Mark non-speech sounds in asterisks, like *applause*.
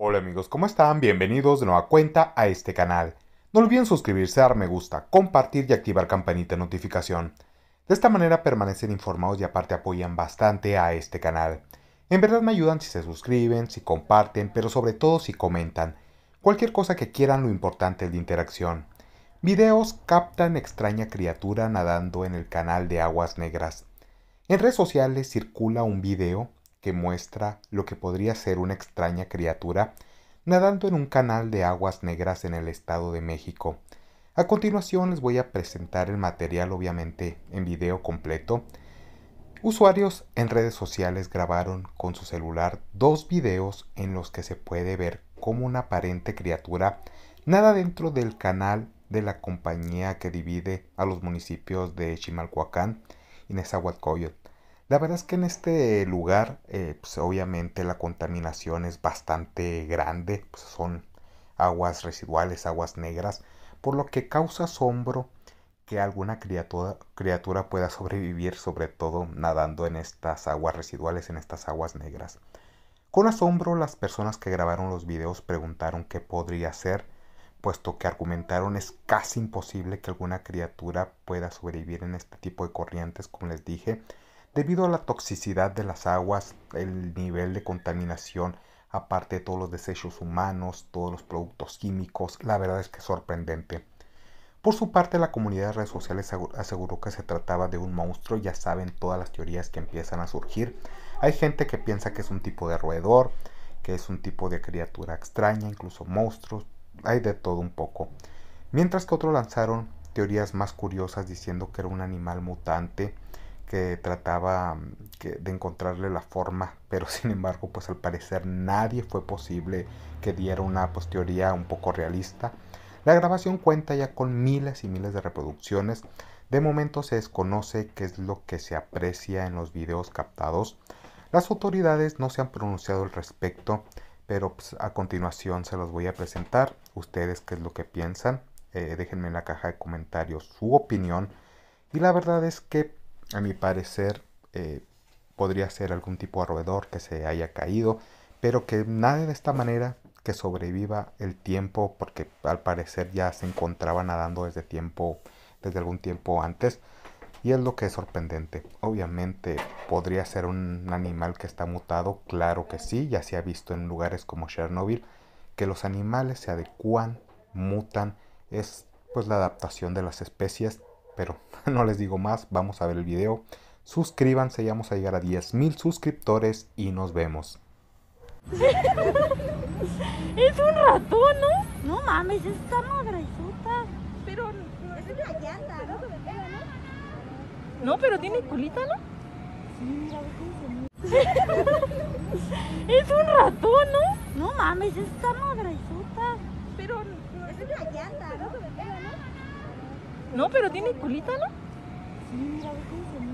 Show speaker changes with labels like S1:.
S1: Hola amigos, ¿cómo están? Bienvenidos de nueva cuenta a este canal. No olviden suscribirse, dar me gusta, compartir y activar campanita de notificación. De esta manera permanecen informados y aparte apoyan bastante a este canal. En verdad me ayudan si se suscriben, si comparten, pero sobre todo si comentan. Cualquier cosa que quieran, lo importante es la interacción. Videos captan extraña criatura nadando en el canal de aguas negras. En redes sociales circula un video que muestra lo que podría ser una extraña criatura nadando en un canal de aguas negras en el Estado de México. A continuación les voy a presentar el material obviamente en video completo. Usuarios en redes sociales grabaron con su celular dos videos en los que se puede ver cómo una aparente criatura nada dentro del canal de la compañía que divide a los municipios de Chimalhuacán y Nezahualcóyotl. La verdad es que en este lugar, eh, pues obviamente la contaminación es bastante grande, pues, son aguas residuales, aguas negras, por lo que causa asombro que alguna criatura, criatura pueda sobrevivir, sobre todo nadando en estas aguas residuales, en estas aguas negras. Con asombro las personas que grabaron los videos preguntaron qué podría ser, puesto que argumentaron es casi imposible que alguna criatura pueda sobrevivir en este tipo de corrientes, como les dije, Debido a la toxicidad de las aguas, el nivel de contaminación, aparte de todos los desechos humanos, todos los productos químicos, la verdad es que es sorprendente. Por su parte, la comunidad de redes sociales aseguró que se trataba de un monstruo, ya saben todas las teorías que empiezan a surgir. Hay gente que piensa que es un tipo de roedor, que es un tipo de criatura extraña, incluso monstruos, hay de todo un poco. Mientras que otros lanzaron teorías más curiosas diciendo que era un animal mutante, que trataba mm, de encontrarle la forma, *laughs* pero sin embargo, pues al parecer nadie fue posible que diera una pues, teoría un poco realista. La grabación cuenta ya con miles y miles de reproducciones. De momento se desconoce qué es lo que se aprecia en los videos captados. Las autoridades no se han pronunciado al respecto, pero pues, a continuación se los voy a presentar. Ustedes qué es lo que piensan. Eh, déjenme en la caja de comentarios su opinión. Y la verdad es que a mi parecer, eh, podría ser algún tipo de roedor que se haya caído, pero que nadie de esta manera, que sobreviva el tiempo, porque al parecer ya se encontraba nadando desde tiempo, desde algún tiempo antes. Y es lo que es sorprendente. Obviamente podría ser un animal que está mutado, claro que sí, ya se ha visto en lugares como Chernobyl, que los animales se adecuan, mutan, es pues la adaptación de las especies pero *laughs* no les digo más, vamos a ver el video. Suscríbanse, ya vamos a llegar a 10.000 suscriptores y nos vemos. *laughs* es un ratón, ¿no? No mames, es esta madrezuta. Pero es una llanta, ¿no? No, pero tiene culita, ¿no? Sí, mira, *laughs* es un ratón, ¿no? No mames, es esta madrezuta. Pero es la llanta, ¿no? No, pero tiene colita, ¿no? Sí, mira, se ve